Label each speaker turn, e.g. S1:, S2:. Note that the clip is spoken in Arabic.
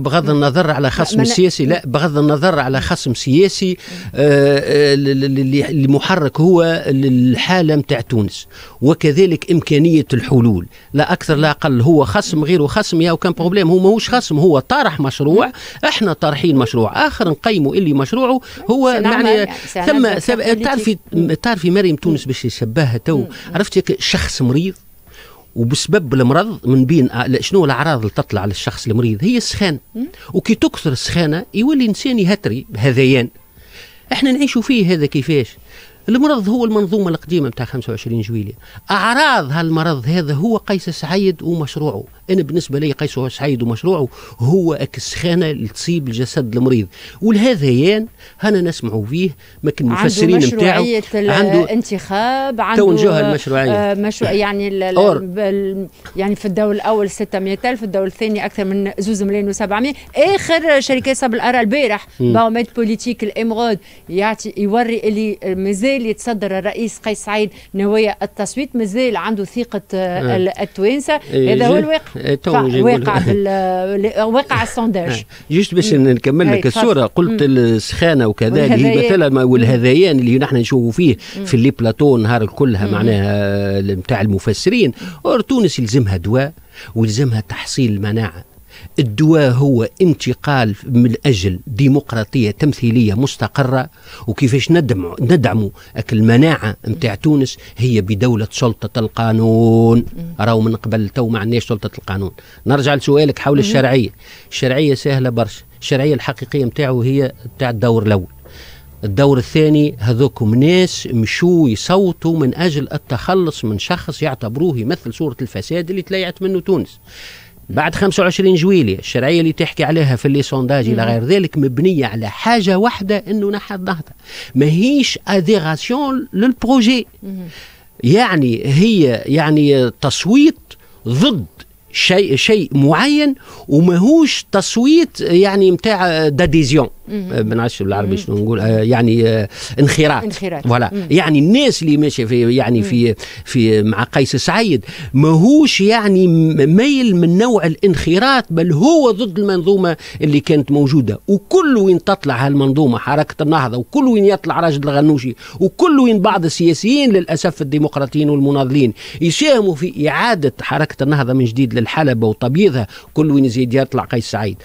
S1: بغض النظر على خصم سياسي لا آه، بغض النظر آه، على خصم سياسي المحرك هو الحاله نتاع تونس وكذلك امكانيه الحلول لا اكثر لا اقل هو خصم غيره خصم يا وكان بروبليم هو ماهوش خصم هو طرح مشروع احنا طارحين مشروع اخر نقيموا اللي مشروعه هو معنى ثم تعرفي تعرفي مريم تونس باش يشبهها تو عرفتي شخص مريض وبسبب المرض من بين آه، شنو الاعراض اللي تطلع للشخص المريض هي السخانه وكي تكثر السخانه يولي الانسان يهتري هذيان احنا نعيشوا فيه هذا كيفاش المرض هو المنظومة القديمة بتاع 25 جويلية أعراض هالمرض هذا هو قيس سعيد ومشروعه أنا بالنسبة لي قيس سعيد ومشروعه هو أكسخانة اللي تصيب الجسد المريض يان هنا نسمعوا فيه لكن المفسرين نتاعو عنده
S2: انتخاب عنده توجه المشروعية آه، مشروع يعني يعني في الدور الأول 600 ألف في الدور الثاني أكثر من زوز ملايين و700 آخر شركة صاب الأرى البارح باومات بوليتيك الإمغود يعطي يوري اللي مازال مازال يتصدر الرئيس قيس سعيد نوايا التصويت مازال عنده ثقة آه، آه. التوانسة إيه، هذا هو الواقع إيه، واقع واقع آه. السونداج
S1: جست باش نكمل لك الصورة قلت السخانة وكذا اللي مثلا والهذيان اللي نحن نشوفوا فيه في اللي بلاتو نهار كلها معناها نتاع المفسرين تونس يلزمها دواء ويلزمها تحصيل مناعه الدواء هو انتقال من أجل ديمقراطية تمثيلية مستقرة وكيفاش ندعم ندعموا المناعة نتاع تونس هي بدولة سلطة القانون راهو من قبل تو ما عندناش سلطة القانون نرجع لسؤالك حول الشرعية الشرعية سهلة برشا الشرعية الحقيقية نتاعو هي نتاع الدور الأول الدور الثاني هذوكم ناس مشوا يصوتوا من أجل التخلص من شخص يعتبروه يمثل صورة الفساد اللي تلايعت منه تونس بعد 25 جويلية الشرعية اللي تحكي عليها في اللي سونداج إلى غير ذلك مبنية على حاجة واحدة أنه نحى ما ماهيش أديغاسيون للبروجي يعني هي يعني تصويت ضد شيء شيء معين وماهوش تصويت يعني نتاع داديزيون آه، بنعرفش بالعربي شنو نقول آه، يعني آه، انخراط انخراط فوالا يعني الناس اللي ماشيه في يعني في في مع قيس سعيد ماهوش يعني ميل من نوع الانخراط بل هو ضد المنظومه اللي كانت موجوده وكل وين تطلع هالمنظومه حركه النهضه وكل وين يطلع راجل الغنوشي وكل وين بعض السياسيين للاسف الديمقراطيين والمناضلين يساهموا في اعاده حركه النهضه من جديد للحلبه وتبييضها كل وين يزيد يطلع قيس سعيد